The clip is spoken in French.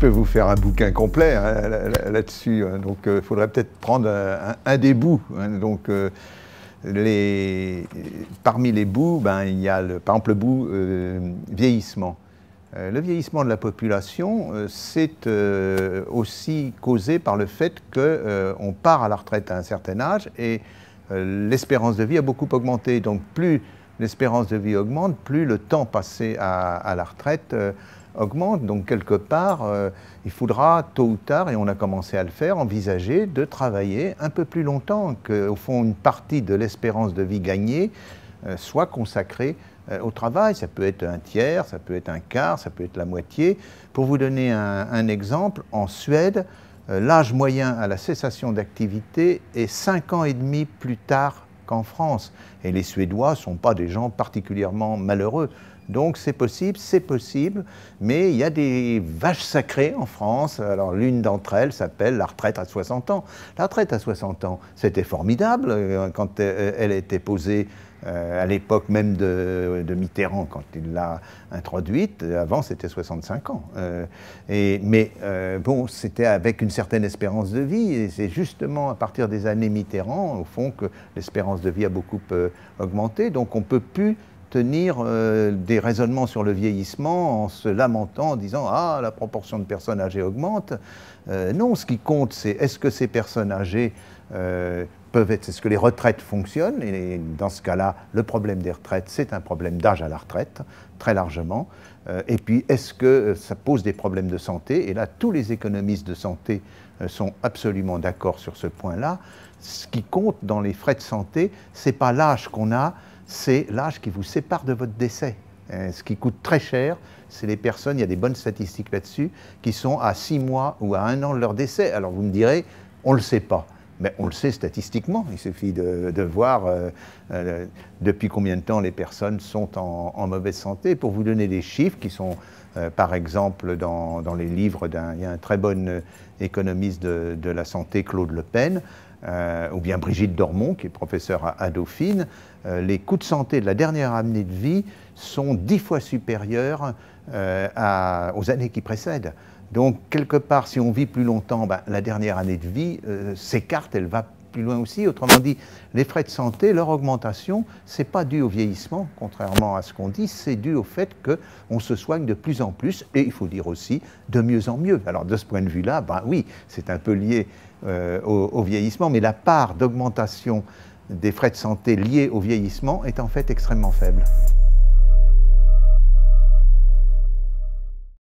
Je peux vous faire un bouquin complet hein, là-dessus. Hein. donc, il euh, faudrait peut-être prendre un, des bouts. Hein. donc, euh, parmi les bouts, ben, il y a par exemple le bout euh, vieillissement. le vieillissement de la population, c'est aussi causé par le fait qu'on part à la retraite à un certain âge et l'espérance de vie a beaucoup augmenté. Donc plus l'espérance de vie augmente, plus le temps passé à la retraite augmente. Donc quelque part, euh, il faudra tôt ou tard, et on a commencé à le faire, envisager de travailler un peu plus longtemps, qu'au fond une partie de l'espérance de vie gagnée euh, soit consacrée euh, au travail. Ça peut être un tiers, ça peut être un quart, ça peut être la moitié. Pour vous donner un, un exemple, en Suède, l'âge moyen à la cessation d'activité est 5 ans et demi plus tard qu'en France. Et les Suédois ne sont pas des gens particulièrement malheureux. Donc c'est possible, c'est possible, mais il y a des vaches sacrées en France. Alors l'une d'entre elles s'appelle la retraite à 60 ans. La retraite à 60 ans, c'était formidable euh, quand euh, euh, elle a été posée à l'époque même de, Mitterrand, quand il l'a introduite, avant c'était 65 ans. et, mais bon, c'était avec une certaine espérance de vie, et c'est justement à partir des années Mitterrand, au fond, que l'espérance de vie a beaucoup augmenté, donc on ne peut plus tenir euh, des raisonnements sur le vieillissement en se lamentant, en disant Ah, la proportion de personnes âgées augmente. Euh, non, ce qui compte, c'est est-ce que ces personnes âgées euh, peuvent être. Est-ce que les retraites fonctionnent Et dans ce cas-là, le problème des retraites, c'est un problème d'âge à la retraite, très largement. et puis, est-ce que ça pose des problèmes de santé Et là, tous les économistes de santé sont absolument d'accord sur ce point-là. Ce qui compte dans les frais de santé, c'est pas l'âge qu'on a, c'est l'âge qui vous sépare de votre décès. Euh, ce qui coûte très cher, c'est les personnes, il y a des bonnes statistiques là-dessus, qui sont à 6 mois ou à un an de leur décès. Alors vous me direz, on ne le sait pas. Mais on le sait statistiquement, il suffit de, voir euh, euh, depuis combien de temps les personnes sont en, mauvaise santé. Pour vous donner des chiffres qui sont, euh, par exemple, dans, les livres d'un très bon économiste de, la santé, Claude Le Pen, ou bien Brigitte Dormont, qui est professeure à, Dauphine, les coûts de santé de la dernière année de vie sont dix fois supérieurs aux années qui précèdent. Donc, quelque part, si on vit plus longtemps, ben, la dernière année de vie euh, s'écarte, elle va plus loin aussi. Autrement dit, les frais de santé, leur augmentation, ce n'est pas dû au vieillissement, contrairement à ce qu'on dit, c'est dû au fait qu'on se soigne de plus en plus, et il faut dire aussi de mieux en mieux. Alors de ce point de vue-là, ben oui, c'est un peu lié euh, au, au, vieillissement, mais la part d'augmentation des frais de santé liés au vieillissement est en fait extrêmement faible.